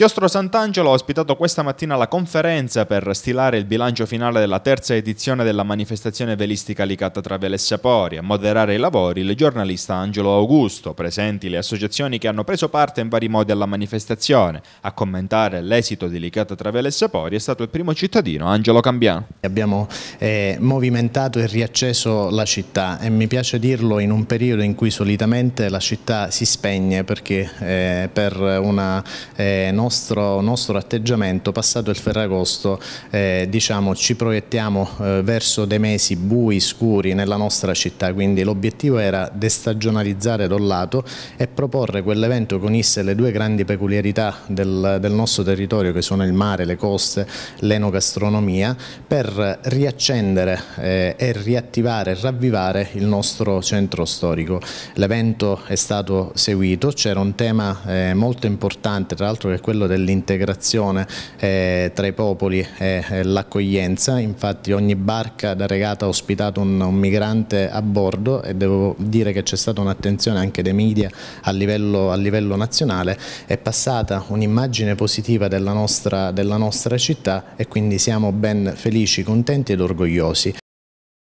Chiostro Sant'Angelo ha ospitato questa mattina la conferenza per stilare il bilancio finale della terza edizione della manifestazione velistica Licata Travele e Sapori. A moderare i lavori il giornalista Angelo Augusto, presenti le associazioni che hanno preso parte in vari modi alla manifestazione. A commentare l'esito di Licata Travele e Sapori è stato il primo cittadino Angelo Cambiano. Abbiamo eh, movimentato e riacceso la città e mi piace dirlo in un periodo in cui solitamente la città si spegne perché eh, per una eh, nostra nostro, nostro atteggiamento passato il Ferragosto eh, diciamo, ci proiettiamo eh, verso dei mesi bui, scuri nella nostra città, quindi l'obiettivo era destagionalizzare da un lato e proporre quell'evento che unisse le due grandi peculiarità del, del nostro territorio che sono il mare, le coste, l'enogastronomia per riaccendere eh, e riattivare, ravvivare il nostro centro storico. L'evento è stato seguito, c'era un tema eh, molto importante, tra l'altro che è quello quello dell'integrazione eh, tra i popoli e eh, l'accoglienza, infatti ogni barca da regata ha ospitato un, un migrante a bordo e devo dire che c'è stata un'attenzione anche dei media a livello, a livello, nazionale, è passata un'immagine positiva della nostra, della nostra città e quindi siamo ben felici, contenti ed orgogliosi.